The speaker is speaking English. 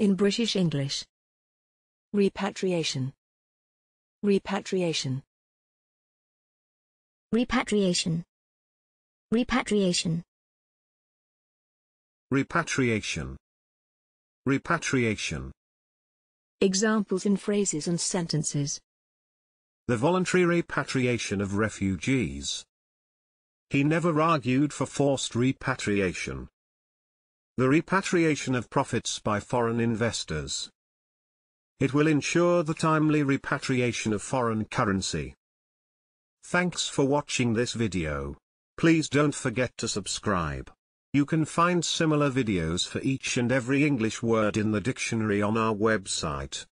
in British English. Repatriation. Repatriation. Repatriation. Repatriation. Repatriation. Repatriation. Examples in phrases and sentences. The voluntary repatriation of refugees. He never argued for forced repatriation. The repatriation of profits by foreign investors. It will ensure the timely repatriation of foreign currency. Thanks for watching this video. Please don't forget to subscribe. You can find similar videos for each and every English word in the dictionary on our website.